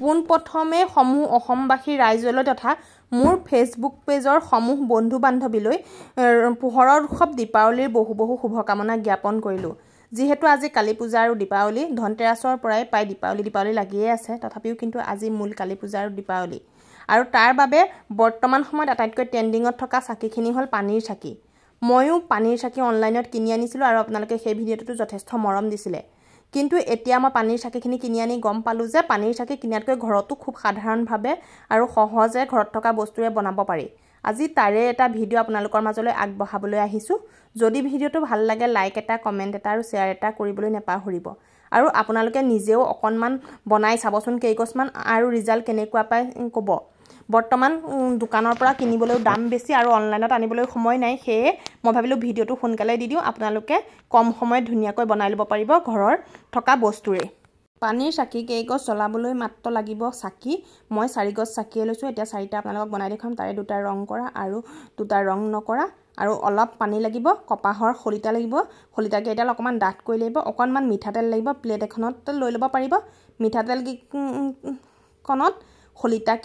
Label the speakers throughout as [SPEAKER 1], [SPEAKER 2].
[SPEAKER 1] পোনপ্ৰথমে সমূহ অসমবাসী ৰাইজলৈ তথা মোৰ ফেচবুক পেজৰ সমূহ বন্ধু বান্ধৱীলৈ পোহৰৰ উৎসৱ দীপাৱলীৰ বহু বহু শুভকামনা জ্ঞাপন কৰিলোঁ যিহেতু আজি কালী পূজা আৰু দীপাৱলী ধনতেৰাছৰ পৰাই প্ৰায় দীপাৱলী দীপাৱলী লাগিয়েই আছে তথাপিও কিন্তু আজি মূল কালী পূজা আৰু দীপাৱলী আৰু তাৰ বাবে বৰ্তমান সময়ত আটাইতকৈ ট্ৰেণ্ডিঙত থকা চাকিখিনি হ'ল পানীৰ চাকি ময়ো পানীৰ চাকি অনলাইনত কিনি আনিছিলোঁ আৰু আপোনালোকে সেই ভিডিঅ'টোতো যথেষ্ট মৰম দিছিলে কিন্তু এতিয়া মই পানীৰ চাকিখিনি কিনি আনি গম পালোঁ যে পানীৰ চাকি কিনাতকৈ ঘৰতো খুব সাধাৰণভাৱে আৰু সহজে ঘৰত থকা বস্তুৰে বনাব পাৰি আজি তাৰে এটা ভিডিঅ' আপোনালোকৰ মাজলৈ আগবঢ়াবলৈ আহিছোঁ যদি ভিডিঅ'টো ভাল লাগে লাইক এটা কমেণ্ট এটা আৰু শ্বেয়াৰ এটা কৰিবলৈ নেপাহৰিব আৰু আপোনালোকে নিজেও অকণমান বনাই চাবচোন কেইগছমান আৰু ৰিজাল্ট কেনেকুৱা পায় ক'ব বৰ্তমান দোকানৰ পৰা কিনিবলৈও দাম বেছি আৰু অনলাইনত আনিবলৈ সময় নাই সেয়ে মই ভাবিলোঁ ভিডিঅ'টো সোনকালে দি দিওঁ আপোনালোকে কম সময়ত ধুনীয়াকৈ বনাই ল'ব পাৰিব ঘৰৰ থকা বস্তুৰে পানীৰ চাকি কেইগছ জ্বলাবলৈ মাত্ৰ লাগিব চাকি মই চাৰিগছ চাকিয়ে লৈছোঁ এতিয়া চাৰিটা আপোনালোকক বনাই দেখাম তাৰে দুটা ৰং কৰা আৰু দুটা ৰং নকৰা আৰু অলপ পানী লাগিব কপাহৰ শলিতা লাগিব খলিতাকেইডাল অকণমান ডাঠ কৰি লাগিব অকণমান মিঠাতেল লাগিব প্লেট এখনত লৈ ল'ব পাৰিব মিঠাতেলকেইখনত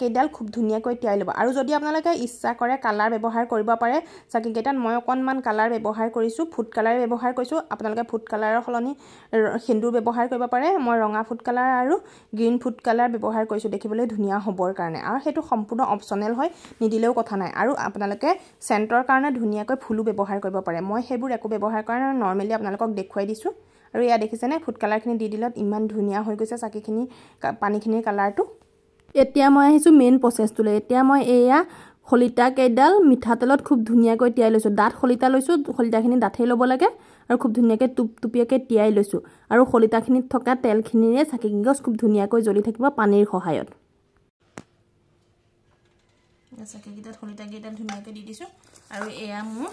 [SPEAKER 1] কেইডাল খুব ধুনীয়াকৈ তিয়াই ল'ব আৰু যদি আপোনালোকে ইচ্ছা কৰে কালাৰ ব্যৱহাৰ কৰিব পাৰে চাকিকেইটাত মই অকণমান কালাৰ ব্যৱহাৰ কৰিছোঁ ফুড কালাৰ ব্যৱহাৰ কৰিছোঁ আপোনালোকে ফুড কালাৰৰ সলনি সেন্দুৰ ব্যৱহাৰ কৰিব পাৰে মই ৰঙা ফুড কালাৰ আৰু গ্ৰীণ ফুড কালাৰ ব্যৱহাৰ কৰিছোঁ দেখিবলৈ ধুনীয়া হ'বৰ কাৰণে আৰু সেইটো সম্পূৰ্ণ অপচনেল হয় নিদিলেও কথা নাই আৰু আপোনালোকে চেণ্টৰ কাৰণে ধুনীয়াকৈ ফুলো ব্যৱহাৰ কৰিব পাৰে মই সেইবোৰ একো ব্যৱহাৰ কৰা নাই নৰ্মেলি আপোনালোকক দেখুৱাই দিছোঁ আৰু ইয়াত দেখিছেনে ফুড কালাৰখিনি দি দিলত ইমান ধুনীয়া হৈ গৈছে চাকিখিনি পানীখিনিৰ কালাৰটো এতিয়া মই আহিছোঁ মেইন প্ৰচেছটোলৈ এতিয়া মই এয়া শলিতা কেইডাল মিঠাতেলত খুব ধুনীয়াকৈ তিয়াই লৈছোঁ ডাঠ শলিতা লৈছোঁ শলিতাখিনি ডাঠেই ল'ব লাগে আৰু খুব ধুনীয়াকৈ টুপটুপীয়াকৈ তিয়াই লৈছোঁ আৰু শলিতাখিনিত থকা তেলখিনিৰে চাকি গছ খুব ধুনীয়াকৈ জ্বলি থাকিব পানীৰ সহায়ত চাকিকেইটাত শলিতাকেইটা ধুনীয়াকৈ দি দিছোঁ আৰু এয়া মোৰ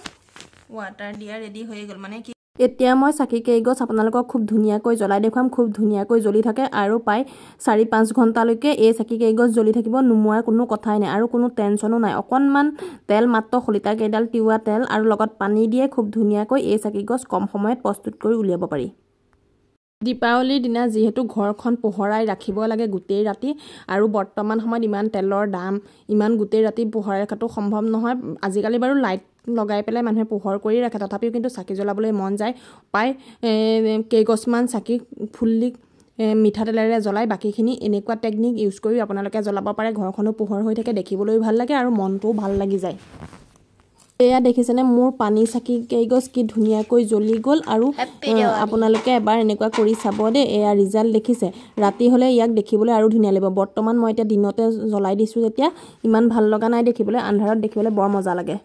[SPEAKER 1] ৱাটাৰ দিয়া ৰেডি হৈ গ'ল মানে কি এতিয়া মই চাকি কেইগছ আপোনালোকক খুব ধুনীয়াকৈ জ্বলাই দেখুৱাম খুব ধুনীয়াকৈ জ্বলি থাকে আৰু প্ৰায় চাৰি পাঁচ ঘণ্টালৈকে এই চাকি কেইগছ জ্বলি থাকিব নোমোৱাৰ কোনো কথাই নাই আৰু কোনো টেনশ্যনো নাই অকণমান তেল মাত্ৰ শলিতা কেইডাল তিৱা তেল আৰু লগত পানী দিয়ে খুব ধুনীয়াকৈ এই চাকি গছ কম সময়ত প্ৰস্তুত কৰি উলিয়াব পাৰি দীপাৱলীৰ দিনা যিহেতু ঘৰখন পোহৰাই ৰাখিব লাগে গোটেই ৰাতি আৰু বৰ্তমান সময়ত ইমান তেলৰ দাম ইমান গোটেই ৰাতি পোহৰাই ৰখাটো সম্ভৱ নহয় আজিকালি বাৰু লাইট লগাই পেলাই মানুহে পোহৰ কৰি ৰাখে তথাপিও কিন্তু চাকি জ্বলাবলৈ মন যায় প্ৰায় কেইগছমান চাকি ফুল্লি মিঠাতেলেৰে জ্বলাই বাকীখিনি এনেকুৱা টেকনিক ইউজ কৰিও আপোনালোকে জ্বলাব পাৰে ঘৰখনো পোহৰ হৈ থাকে দেখিবলৈও ভাল লাগে আৰু মনটোও ভাল লাগি যায় এয়া দেখিছেনে মোৰ পানী চাকি কেইগছ কি ধুনীয়াকৈ জ্বলি গ'ল আৰু আপোনালোকে এবাৰ এনেকুৱা কৰি চাব দেই এয়া ৰিজাল্ট দেখিছে ৰাতি হ'লে ইয়াক দেখিবলৈ আৰু ধুনীয়া লাগিব বৰ্তমান মই এতিয়া দিনতে জ্বলাই দিছোঁ যেতিয়া ইমান ভাল লগা নাই দেখিবলৈ আন্ধাৰত দেখিবলৈ বৰ মজা লাগে